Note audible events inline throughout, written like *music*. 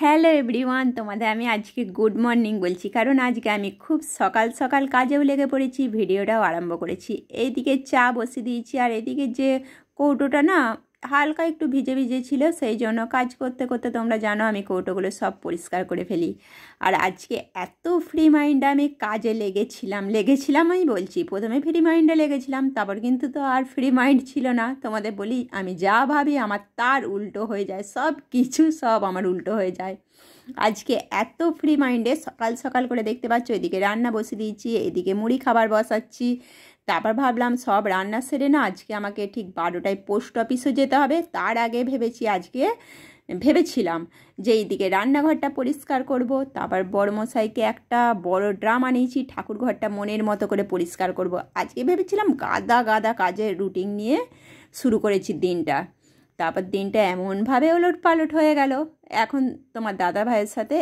Hello everyone তোমাদের আমি আজকে গুড মর্নিং বলছি কারণ আজকে আমি খুব সকাল সকাল কাজেও লেগে পড়েছি ভিডিওটাও আরম্ভ করেছি এইদিকে চা বসে দিয়েছি আর এদিকে যে কৌটোটা না হালকা একটু ভিজে ভিজে ছিল সেই জন্য কাজ করতে করতে তোমরা জানো আমি কৌটোগুলো সব পরিষ্কার করে ফেলি আর আজকে এত ফ্রি মাইন্ডে আমি কাজে লেগেছিলাম লেগেছিলাম আমি বলছি প্রথমে ফ্রি মাইন্ডে লেগেছিলাম তারপর কিন্তু তো আর ফ্রি মাইন্ড ছিল না তোমাদের বলি আমি যা ভাবি আমার তার উল্টো হয়ে যায় সব কিছু সব আমার উল্টো হয়ে যায় আজকে এত ফ্রি মাইন্ডে সকাল সকাল করে দেখতে পাচ্ছ এদিকে রান্না বসে দিয়েছি এদিকে মুড়ি খাবার বসাচ্ছি তারপর ভাবলাম সব রান্না সেরে না আজকে আমাকে ঠিক বারোটায় পোস্ট অফিসও যেতে হবে তার আগে ভেবেছি আজকে ভেবেছিলাম যে এইদিকে রান্নাঘরটা পরিষ্কার করব তারপর বড়মশাইকে একটা বড় ড্রাম আনিয়েছি ঠাকুর ঘরটা মনের মতো করে পরিষ্কার করব আজকে ভেবেছিলাম গাদা গাদা কাজের রুটিন নিয়ে শুরু করেছি দিনটা তারপর দিনটা এমনভাবে ওলট পালট হয়ে গেল এখন তোমার দাদা ভাইয়ের সাথে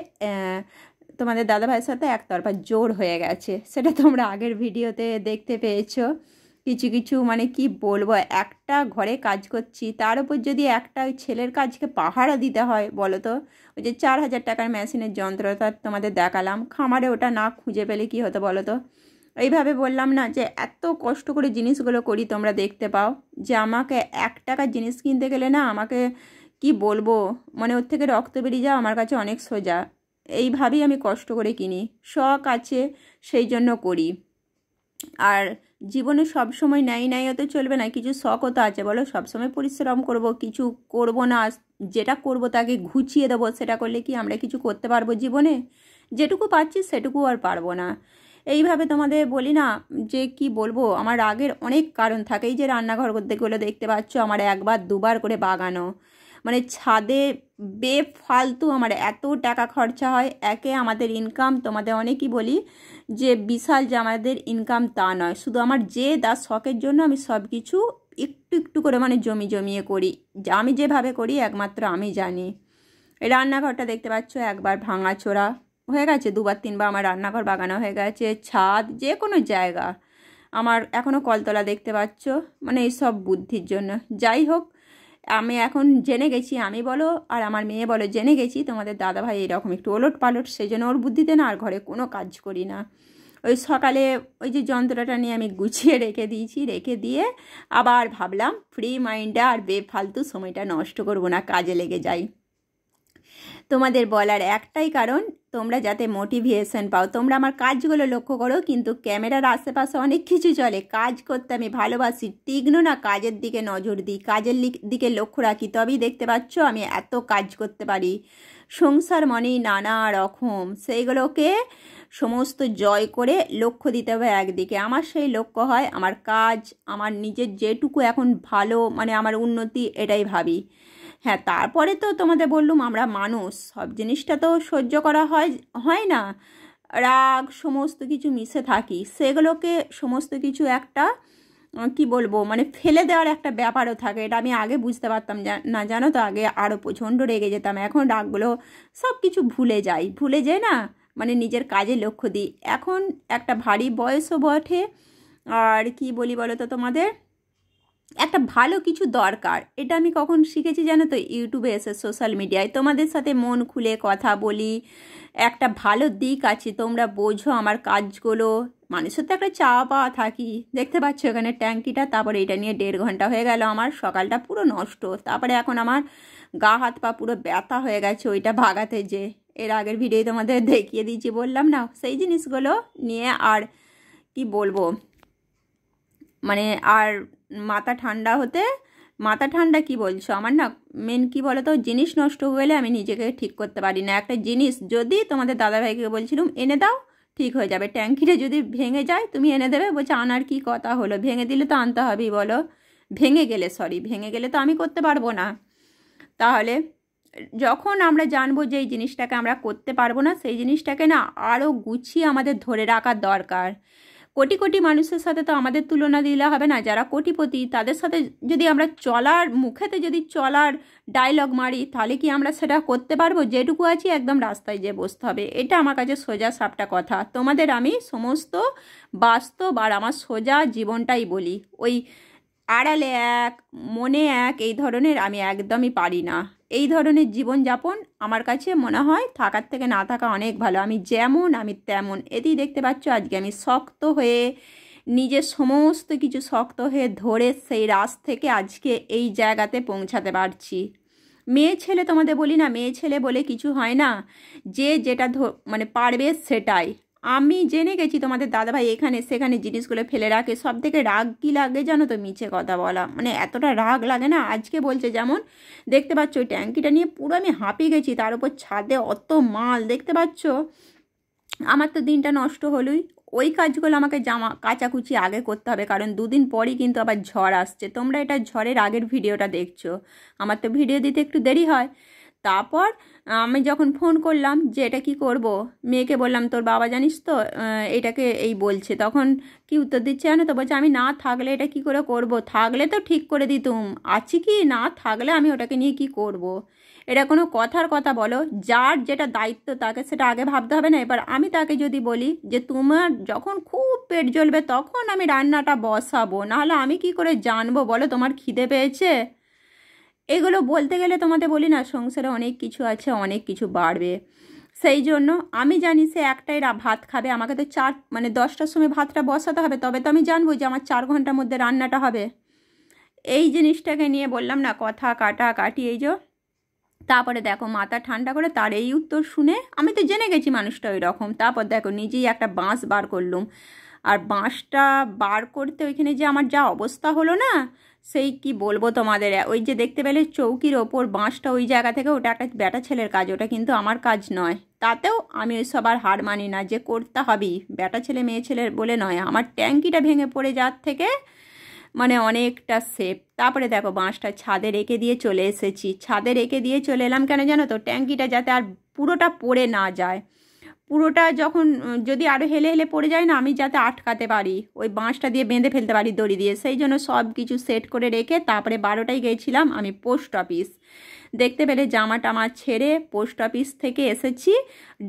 তোমাদের দাদাভাইয়ের সাথে একতরফা জোর হয়ে গেছে সেটা তোমরা আগের ভিডিওতে দেখতে পেয়েছো কিছু কিছু মানে কি বলবো একটা ঘরে কাজ করছি তার উপর যদি একটা ছেলের কাজকে পাহারা দিতে হয় বলো তো ওই যে চার হাজার টাকার মেশিনের যন্ত্রটা তোমাদের দেখালাম খামারে ওটা না খুঁজে পেলে কি হতো বলো তো এইভাবে বললাম না যে এত কষ্ট করে জিনিসগুলো করি তোমরা দেখতে পাও যে আমাকে এক টাকার জিনিস কিনতে গেলে না আমাকে কি বলবো মানে ওর থেকে রক্ত বেরিয়ে যাওয়া আমার কাছে অনেক সোজা এইভাবেই আমি কষ্ট করে কিনি শখ আছে সেই জন্য করি আর জীবনে সব সময় ন্যায় ন্যায় তো চলবে না কিছু শখও তো আছে বলো সবসময় পরিশ্রম করব কিছু করব না যেটা করব তাকে ঘুচিয়ে দেবো সেটা করলে কি আমরা কিছু করতে পারবো জীবনে যেটুকু পাচ্ছি সেটুকু আর পারবো না এইভাবে তোমাদের বলি না যে কি বলবো আমার রাগের অনেক কারণ থাকে এই যে রান্নাঘর করতে গেলে দেখতে পাচ্ছ আমার একবার দুবার করে বাগানো মানে ছাদে বেফালতু আমার এত টাকা খরচা হয় একে আমাদের ইনকাম তোমাদের অনেকই বলি যে বিশাল যে আমাদের ইনকাম তা নয় শুধু আমার যে দা শখের জন্য আমি সব কিছু একটু একটু করে মানে জমি জমিয়ে করি আমি যেভাবে করি একমাত্র আমি জানি রান্নাঘরটা দেখতে পাচ্ছ একবার ভাঙাচোরা হয়ে গেছে দুবার তিনবার আমার রান্নাঘর বাগানো হয়ে গেছে ছাদ যে কোনো জায়গা আমার এখনও কলতলা দেখতে পাচ্ছ মানে এইসব বুদ্ধির জন্য যাই হোক আমি এখন জেনে গেছি আমি বলো আর আমার মেয়ে বলো জেনে গেছি তোমাদের দাদাভাই এরকম একটু ওলট পালট সেই জন্য ওর বুদ্ধিতে না আর ঘরে কোনো কাজ করি না ওই সকালে ওই যে যন্ত্রটা নিয়ে আমি গুছিয়ে রেখে দিয়েছি রেখে দিয়ে আবার ভাবলাম ফ্রি মাইন্ডটা আর বেফালতু সময়টা নষ্ট করবো না কাজে লেগে যাই তোমাদের বলার একটাই কারণ তোমরা যাতে মোটিভেশন পাও তোমরা আমার কাজগুলো লক্ষ্য করো কিন্তু ক্যামেরার আশেপাশে অনেক কিছু চলে কাজ করতে আমি ভালোবাসি তীক্ষ্ণ না কাজের দিকে নজর দিই কাজের দিকে লক্ষ্য রাখি তবেই দেখতে পাচ্ছ আমি এত কাজ করতে পারি সংসার মনেই নানা রকম সেইগুলোকে সমস্ত জয় করে লক্ষ্য দিতে হবে একদিকে আমার সেই লক্ষ্য হয় আমার কাজ আমার নিজের যেটুকু এখন ভালো মানে আমার উন্নতি এটাই ভাবি হ্যাঁ তারপরে তো তোমাদের বললুম আমরা মানুষ সব জিনিসটা তো সহ্য করা হয় হয় না রাগ সমস্ত কিছু মিশে থাকি সেগুলোকে সমস্ত কিছু একটা কি বলবো মানে ফেলে দেওয়ার একটা ব্যাপারও থাকে এটা আমি আগে বুঝতে পারতাম না জানো তো আগে আরও প্রচণ্ড রেগে যেতাম এখন রাগগুলো সব কিছু ভুলে যাই ভুলে যাই না মানে নিজের কাজে লক্ষ্য দিই এখন একটা ভারী বয়সও বটে আর কি বলি বলো তো তোমাদের একটা ভালো কিছু দরকার এটা আমি কখন শিখেছি জানো তো ইউটিউবে এসে সোশ্যাল মিডিয়ায় তোমাদের সাথে মন খুলে কথা বলি একটা ভালো দিক আছে তোমরা বোঝো আমার কাজগুলো মানুষের তো একটা চা পাওয়া থাকি দেখতে পাচ্ছ এখানে ট্যাঙ্কিটা তারপরে এটা নিয়ে দেড় ঘন্টা হয়ে গেল আমার সকালটা পুরো নষ্ট তারপরে এখন আমার গা হাত পা পুরো ব্যথা হয়ে গেছে ওইটা ভাগাতে যে এর আগের ভিডিও তোমাদের *laughs* দেখিয়ে দিয়েছি বললাম না সেই জিনিসগুলো নিয়ে আর কি বলবো মানে আর মাথা ঠান্ডা হতে মাথা ঠান্ডা কি বলছো আমার না মেন কি বলো তো জিনিস নষ্ট হয়ে গেলে আমি নিজেকে ঠিক করতে পারি না একটা জিনিস যদি তোমাদের দাদাভাইকে বলছিলাম এনে দাও ঠিক হয়ে যাবে ট্যাঙ্কিটা যদি ভেঙে যায় তুমি এনে দেবে বলছে আনার কি কথা হলো ভেঙে দিলে তো আনতে হবেই বলো ভেঙে গেলে সরি ভেঙে গেলে তো আমি করতে পারবো না তাহলে যখন আমরা জানবো যে এই জিনিসটাকে আমরা করতে পারবো না সেই জিনিসটাকে না আরও গুছিয়ে আমাদের ধরে রাখার দরকার কোটি কোটি মানুষের সাথে তো আমাদের তুলনা দিলে হবে না যারা কোটিপতি তাদের সাথে যদি আমরা চলার মুখেতে যদি চলার ডায়লগ মারি তাহলে কি আমরা সেটা করতে পারবো যেটুকু আছি একদম রাস্তায় যেয়ে বসতে হবে এটা আমার কাছে সোজা সাপটা কথা তোমাদের আমি সমস্ত বাস্তব আর আমার সোজা জীবনটাই বলি ওই আড়ালে এক মনে এক এই ধরনের আমি একদমই পারি না এই ধরনের জীবনযাপন আমার কাছে মনে হয় থাকার থেকে না থাকা অনেক ভালো আমি যেমন আমি তেমন এতেই দেখতে পাচ্ছ আজকে আমি শক্ত হয়ে নিজের সমস্ত কিছু শক্ত হয়ে ধরে সেই রাস থেকে আজকে এই জায়গাতে পৌঁছাতে পারছি মেয়ে ছেলে তোমাদের বলি না মেয়ে ছেলে বলে কিছু হয় না যে যেটা মানে পারবে সেটাই আমি জেনে গেছি তোমাদের দাদাভাই এখানে সেখানে জিনিসগুলো ফেলে রাখে সব থেকে রাগ কী লাগে জানো তো মিছে কথা বলা মানে এতটা রাগ লাগে না আজকে বলছে যেমন দেখতে পাচ্ছ ওই ট্যাঙ্কিটা নিয়ে পুরো আমি হাঁপিয়ে গেছি তার উপর ছাদে অত মাল দেখতে পাচ্ছ আমার তো দিনটা নষ্ট হলই ওই কাজগুলো আমাকে জামা কাচাকুচি আগে করতে হবে কারণ দুদিন পরই কিন্তু আবার ঝড় আসছে তোমরা এটা ঝড়ের আগের ভিডিওটা দেখছো আমার তো ভিডিও দিতে একটু দেরি হয় তারপর আমি যখন ফোন করলাম যে এটা কি করব মেয়েকে বললাম তোর বাবা জানিস তো এটাকে এই বলছে তখন কি উত্তর দিচ্ছে জানো তো বলছে আমি না থাকলে এটা কি করে করব থাকলে তো ঠিক করে দিতুম আছি কি না থাকলে আমি ওটাকে নিয়ে কি করব। এটা কোনো কথার কথা বলো যার যেটা দায়িত্ব তাকে সেটা আগে ভাবতে হবে না এবার আমি তাকে যদি বলি যে তোমার যখন খুব পেট জ্বলবে তখন আমি রান্নাটা বসাবো নাহলে আমি কি করে জানবো বলো তোমার খিদে পেয়েছে এগুলো বলতে গেলে তোমাদের বলি না সংসারে অনেক কিছু আছে অনেক কিছু বাড়বে সেই জন্য আমি জানি সে একটাই ভাত খাবে আমাকে তো চার মানে দশটার সময় ভাতটা বসাতে হবে তবে তো আমি জানবো যে আমার চার ঘন্টার মধ্যে রান্নাটা হবে এই জিনিসটাকে নিয়ে বললাম না কথা কাটা কাটি এই যো তারপরে দেখো মাথা ঠান্ডা করে তার এই উত্তর শুনে আমি তো জেনে গেছি মানুষটা ওই রকম তারপর দেখো নিজেই একটা বাঁশ বার করলুম আর বাঁশটা বার করতে ওইখানে যে আমার যা অবস্থা হলো না সেই কি বলবো তোমাদের ওই যে দেখতে পেলে চৌকির ওপর বাঁশটা ওই জায়গা থেকে ওটা একটা ব্যাটা ছেলের কাজ ওটা কিন্তু আমার কাজ নয় তাতেও আমি ওই সবার হার মানি না যে করতে হবেই বেটা ছেলে মেয়ে ছেলের বলে নয় আমার ট্যাঙ্কিটা ভেঙে পড়ে যাওয়ার থেকে মানে অনেকটা সেফ তারপরে দেখো বাঁশটা ছাদে রেখে দিয়ে চলে এসেছি ছাদে রেখে দিয়ে চলে এলাম কেন জানো তো ট্যাঙ্কিটা যাতে আর পুরোটা পড়ে না যায় পুরোটা যখন যদি আরও হেলে হেলে পড়ে যায় না আমি যাতে আটকাতে পারি ওই বাঁশটা দিয়ে বেঁধে ফেলতে পারি দড়ি দিয়ে সেই জন্য সব কিছু সেট করে রেখে তারপরে বারোটায় গেছিলাম আমি পোস্ট অফিস দেখতে পেলে জামাটা আমার ছেড়ে পোস্ট অফিস থেকে এসেছি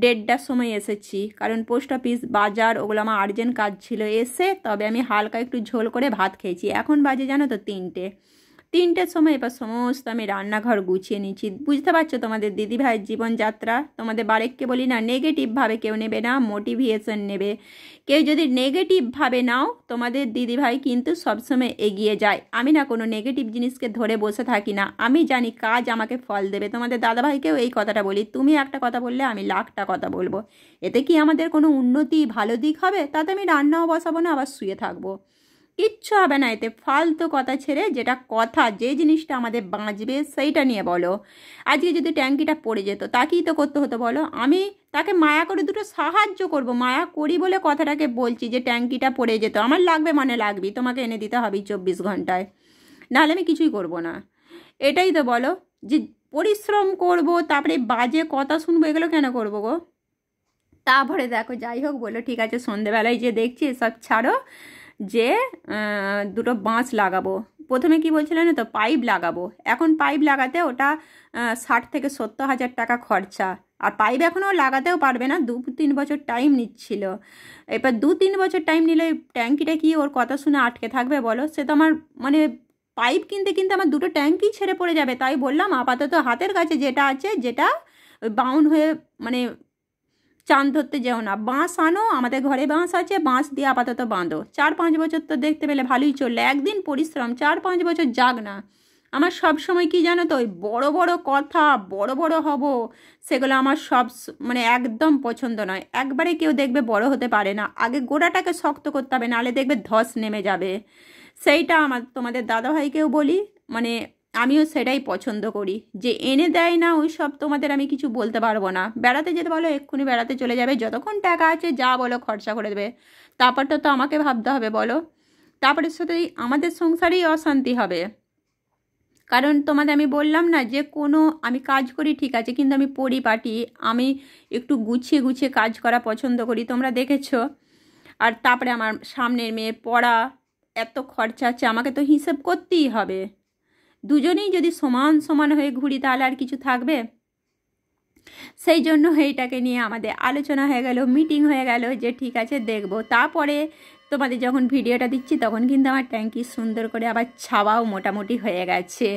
দেড়টার সময় এসেছি কারণ পোস্ট অফিস বাজার ওগুলো আমার আর্জেন্ট কাজ ছিল এসে তবে আমি হালকা একটু ঝোল করে ভাত খেয়েছি এখন বাজে জানো তো তিনটে তিনটের সময় এবার সমস্ত আমি রান্নাঘর গুছিয়ে নিচ্ছি বুঝতে পারছো তোমাদের দিদিভাইয়ের জীবনযাত্রা তোমাদের বারেককে বলি না নেগেটিভভাবে কেউ নেবে না মোটিভিয়েশন নেবে কেউ যদি নেগেটিভভাবে নাও তোমাদের দিদিভাই কিন্তু সবসময় এগিয়ে যায় আমি না কোনো নেগেটিভ জিনিসকে ধরে বসে থাকি না আমি জানি কাজ আমাকে ফল দেবে তোমাদের দাদাভাইকেও এই কথাটা বলি তুমি একটা কথা বললে আমি লাখটা কথা বলবো এতে কি আমাদের কোনো উন্নতি ভালো দিক হবে তাতে আমি রান্নাও বসাবো না আবার শুয়ে থাকবো কিচ্ছু হবে না এতে ফালতু কথা ছেড়ে যেটা কথা যে জিনিসটা আমাদের বাঁচবে সেইটা নিয়ে বলো আজকে যদি ট্যাঙ্কিটা পড়ে যেত তাকেই তো করতে হতো বলো আমি তাকে মায়া করে দুটো সাহায্য করব মায়া করি বলে কথাটাকে বলছি যে ট্যাঙ্কিটা পড়ে যেত আমার লাগবে মানে লাগবি তোমাকে এনে দিতে হবে চব্বিশ ঘন্টায় নাহলে আমি কিছুই করব না এটাই তো বলো যে পরিশ্রম করব তারপরে বাজে কথা শুনবো এগুলো কেন করবো গো তারপরে দেখো যাই হোক বলো ঠিক আছে সন্ধেবেলায় যে দেখছি এসব ছাড়ো যে দুটো বাঁচ লাগাবো প্রথমে কি বলছিলেন তো পাইপ লাগাবো এখন পাইপ লাগাতে ওটা ষাট থেকে সত্তর হাজার টাকা খরচা আর পাইপ এখনও লাগাতেও পারবে না দু তিন বছর টাইম নিচ্ছিল এবার দু তিন বছর টাইম নিলে ট্যাঙ্কিটা কি ওর কথা শুনে আটকে থাকবে বলো সে তো আমার মানে পাইপ কিনতে কিনতে আমার দুটো ট্যাঙ্কি ছেড়ে পড়ে যাবে তাই বললাম আপাতত হাতের কাছে যেটা আছে যেটা বাউন্ড হয়ে মানে চাঁদ ধরতে যেও না বাঁশ আনো আমাদের ঘরে বাঁশ আছে বাঁশ দিয়ে আপাতত বাঁধো চার পাঁচ বছর তো দেখতে পেলে ভালোই চললে একদিন পরিশ্রম চার পাঁচ বছর যাক না আমার সব সময় কি জানো তো ওই বড় বড় কথা বড় বড় হব সেগুলো আমার সব মানে একদম পছন্দ নয় একবারে কেউ দেখবে বড় হতে পারে না আগে গোড়াটাকে শক্ত করতে হবে নাহলে দেখবে ধস নেমে যাবে সেইটা আমার তোমাদের দাদাভাইকেও বলি মানে আমিও সেটাই পছন্দ করি যে এনে দেয় না ওই সব তোমাদের আমি কিছু বলতে পারবো না বেড়াতে যেতে বলো এক্ষুনি বেড়াতে চলে যাবে যতক্ষণ টাকা আছে যা বলো খরচা করে দেবে তারপরটা তো আমাকে ভাবতে হবে বলো তারপরের সাথে আমাদের সংসারেই অশান্তি হবে কারণ তোমাদের আমি বললাম না যে কোনো আমি কাজ করি ঠিক আছে কিন্তু আমি পরিপাটি আমি একটু গুছিয়ে গুছিয়ে কাজ করা পছন্দ করি তোমরা দেখেছো আর তারপরে আমার সামনের মেয়ে পড়া এত খরচা আছে আমাকে তো হিসেব করতেই হবে দুজনেই যদি সমান সমান হয়ে ঘুরি তাহলে আর কিছু থাকবে সেই জন্য এইটাকে নিয়ে আমাদের আলোচনা হয়ে গেল মিটিং হয়ে গেল যে ঠিক আছে দেখব তারপরে তোমাদের যখন ভিডিওটা দিচ্ছি তখন কিন্তু আমার ট্যাঙ্কি সুন্দর করে আবার ছাওয়াও মোটামুটি হয়ে গেছে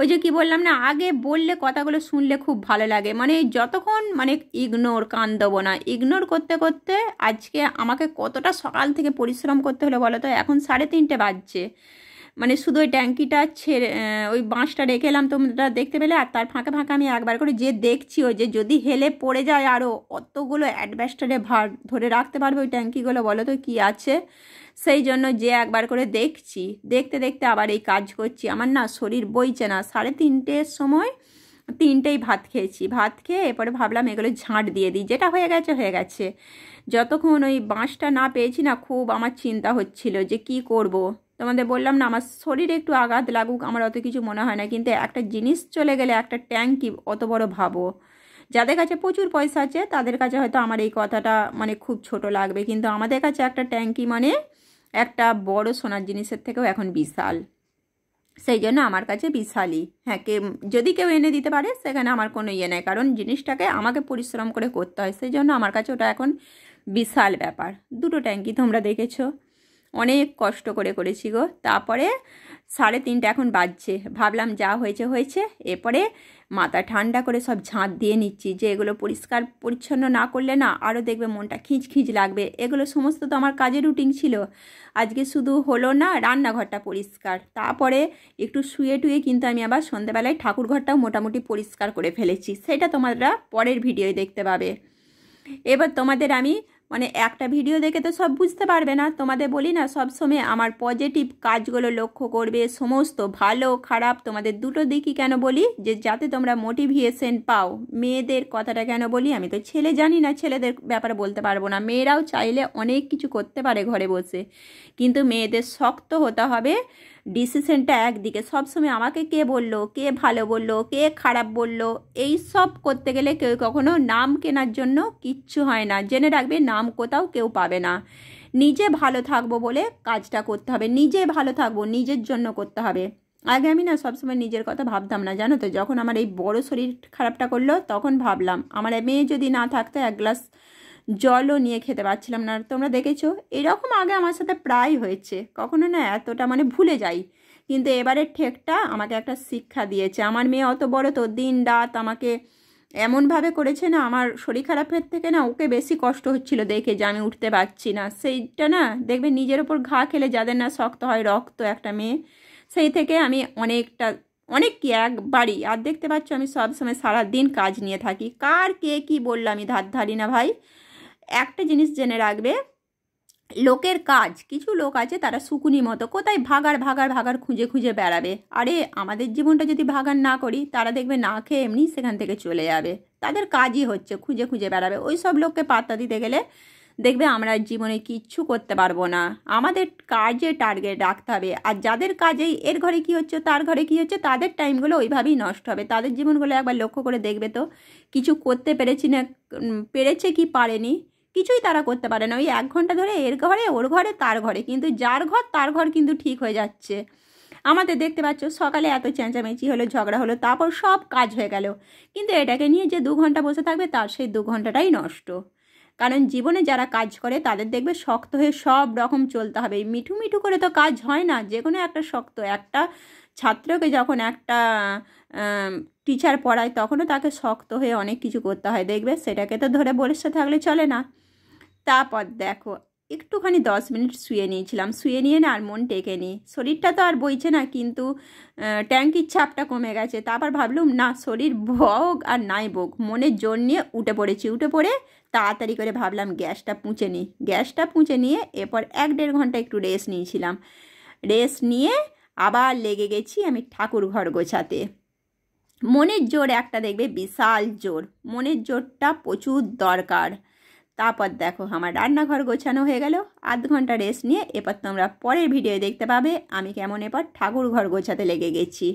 ওই যে কী বললাম না আগে বললে কথাগুলো শুনলে খুব ভালো লাগে মানে যতক্ষণ মানে ইগনোর কান দেবো না ইগনোর করতে করতে আজকে আমাকে কতটা সকাল থেকে পরিশ্রম করতে হলো বলো তো এখন সাড়ে তিনটে বাজছে মানে শুধু ওই ট্যাঙ্কিটা ছেড়ে ওই বাঁশটা রেখে এলাম তোমরা দেখতে পেলে আর তার ফাঁকে ফাঁকে আমি একবার করে যে দেখছি ওই যে যদি হেলে পড়ে যায় আরও অতগুলো অ্যাডভেস্টারে ভার ধরে রাখতে পারবে ওই ট্যাঙ্কিগুলো বলো তো কী আছে সেই জন্য যে একবার করে দেখছি দেখতে দেখতে আবার এই কাজ করছি আমার না শরীর বইছে না সাড়ে তিনটের সময় তিনটেই ভাত খেয়েছি ভাত খেয়ে এরপরে ভাবলাম এগুলো ঝাঁট দিয়ে দিই যেটা হয়ে গেছে হয়ে গেছে যতক্ষণ ওই বাঁশটা না পেয়েছি না খুব আমার চিন্তা হচ্ছিল যে কি করব। তোমাদের বললাম না আমার শরীরে একটু আঘাত লাগুক আমার অত কিছু মনে হয় না কিন্তু একটা জিনিস চলে গেলে একটা ট্যাঙ্কি অত বড় ভাবো যাদের কাছে প্রচুর পয়সা আছে তাদের কাছে হয়তো আমার এই কথাটা মানে খুব ছোট লাগবে কিন্তু আমাদের কাছে একটা ট্যাঙ্কি মানে একটা বড় সোনার জিনিসের থেকেও এখন বিশাল সেই জন্য আমার কাছে বিশালই হ্যাঁ কে যদি কেউ এনে দিতে পারে সেখানে আমার কোনো ইয়ে নেই কারণ জিনিসটাকে আমাকে পরিশ্রম করে করতে হয় সেই জন্য আমার কাছে ওটা এখন বিশাল ব্যাপার দুটো ট্যাঙ্কি তোমরা দেখেছো অনেক কষ্ট করে করেছি গো তারপরে সাড়ে তিনটা এখন বাজছে ভাবলাম যা হয়েছে হয়েছে এরপরে মাথা ঠান্ডা করে সব ঝাঁত দিয়ে নিচ্ছি যে এগুলো পরিষ্কার পরিচ্ছন্ন না করলে না আরও দেখবে মনটা খিঁচখিঁচ লাগবে এগুলো সমস্ত তো আমার কাজের রুটিন ছিল আজকে শুধু হলো না রান্নাঘরটা পরিষ্কার তারপরে একটু শুয়ে টুয়ে কিন্তু আমি আবার সন্ধ্যাবেলায় ঠাকুরঘরটাও মোটামুটি পরিষ্কার করে ফেলেছি সেটা তোমরা পরের ভিডিও দেখতে পাবে এবার তোমাদের আমি মানে একটা ভিডিও দেখে তো সব বুঝতে পারবে না তোমাদের বলি না সব সময় আমার পজিটিভ কাজগুলো লক্ষ্য করবে সমস্ত ভালো খারাপ তোমাদের দুটো দিকই কেন বলি যে যাতে তোমরা মোটিভিয়েশন পাও মেয়েদের কথাটা কেন বলি আমি তো ছেলে জানি না ছেলেদের ব্যাপারে বলতে পারবো না মেয়েরাও চাইলে অনেক কিছু করতে পারে ঘরে বসে কিন্তু মেয়েদের শক্ত হতে হবে ডিসিশনটা একদিকে সবসময় আমাকে কে বলল কে ভালো বলল কে খারাপ বলল এই সব করতে গেলে কেউ কখনো নাম কেনার জন্য কিচ্ছু হয় না জেনে রাখবে নাম কোথাও কেউ পাবে না নিজে ভালো থাকবো বলে কাজটা করতে হবে নিজে ভালো থাকবো নিজের জন্য করতে হবে আগে আমি না সবসময় নিজের কথা ভাবতাম না জানো তো যখন আমার এই বড় শরীর খারাপটা করলো তখন ভাবলাম আমার মেয়ে যদি না থাকতো এক গ্লাস জলও নিয়ে খেতে পারছিলাম না তোমরা দেখেছো এরকম আগে আমার সাথে প্রায় হয়েছে কখনো না এতটা মানে ভুলে যাই কিন্তু এবারে ঠেকটা আমাকে একটা শিক্ষা দিয়েছে আমার মেয়ে অত বড় তো দিন রাত আমাকে এমনভাবে করেছে না আমার শরীর খারাপের থেকে না ওকে বেশি কষ্ট হচ্ছিল দেখে যে আমি উঠতে পারছি না সেইটা না দেখবে নিজের ওপর ঘা খেলে যাদের না শক্ত হয় রক্ত একটা মেয়ে সেই থেকে আমি অনেকটা অনেক কি একবারই আর দেখতে পাচ্ছ আমি সবসময় সারাদিন কাজ নিয়ে থাকি কার কে কি বললো আমি ধার ধারি না ভাই একটা জিনিস জেনে রাখবে লোকের কাজ কিছু লোক আছে তারা শুকুনি মতো কোথায় ভাগার ভাগার ভাগার খুঁজে খুঁজে বেড়াবে আরে আমাদের জীবনটা যদি ভাগার না করি তারা দেখবে না খেয়ে এমনি সেখান থেকে চলে যাবে তাদের কাজই হচ্ছে খুঁজে খুঁজে বেড়াবে ওই সব লোককে পাত্তা দিতে গেলে দেখবে আমরা জীবনে কিচ্ছু করতে পারবো না আমাদের কাজে টার্গেট রাখতে হবে আর যাদের কাজেই এর ঘরে কি হচ্ছে তার ঘরে কি হচ্ছে তাদের টাইমগুলো ওইভাবেই নষ্ট হবে তাদের জীবনগুলো একবার লক্ষ্য করে দেখবে তো কিছু করতে পেরেছি না পেরেছে কি পারেনি কিছুই তারা করতে পারে না ওই এক ঘন্টা ধরে এর ঘরে ওর ঘরে তার ঘরে কিন্তু যার ঘর তার ঘর কিন্তু ঠিক হয়ে যাচ্ছে আমাদের দেখতে পাচ্ছ সকালে এত চেঁচামেচি হলো ঝগড়া হলো তারপর সব কাজ হয়ে গেল কিন্তু এটাকে নিয়ে যে দু ঘন্টা বসে থাকবে তার সেই দু ঘন্টাটাই নষ্ট কারণ জীবনে যারা কাজ করে তাদের দেখবে শক্ত হয়ে সব রকম চলতে হবে মিঠু মিঠু করে তো কাজ হয় না যে কোনো একটা শক্ত একটা ছাত্রকে যখন একটা টিচার পড়ায় তখনও তাকে শক্ত হয়ে অনেক কিছু করতে হয় দেখবে সেটাকে তো ধরে বসে থাকলে চলে না তারপর দেখো একটুখানি দশ মিনিট শুয়ে নিয়েছিলাম শুয়ে নিয়ে না আর মন টেকে নি শরীরটা তো আর বইছে না কিন্তু ট্যাঙ্কির ছাপটা কমে গেছে তারপর ভাবলুম না শরীর ভোগ আর নাই ভোগ মনের জোর নিয়ে উঠে পড়েছি উঠে পড়ে তাড়াতাড়ি করে ভাবলাম গ্যাসটা পুঁচে নিই গ্যাসটা পুঁচে নিয়ে এরপর এক দেড় ঘন্টা একটু রেস্ট নিয়েছিলাম রেস্ট নিয়ে আবার লেগে গেছি আমি ঠাকুর ঘর গোছাতে মনের জোর একটা দেখবে বিশাল জোর মনের জোরটা প্রচুর দরকার তারপর দেখো আমার রান্নাঘর গোছানো হয়ে গেল আধ ঘন্টা রেস্ট নিয়ে এবার তোমরা পরের ভিডিও দেখতে পাবে আমি কেমন এবার ঠাকুর ঘর গোছাতে লেগে গেছি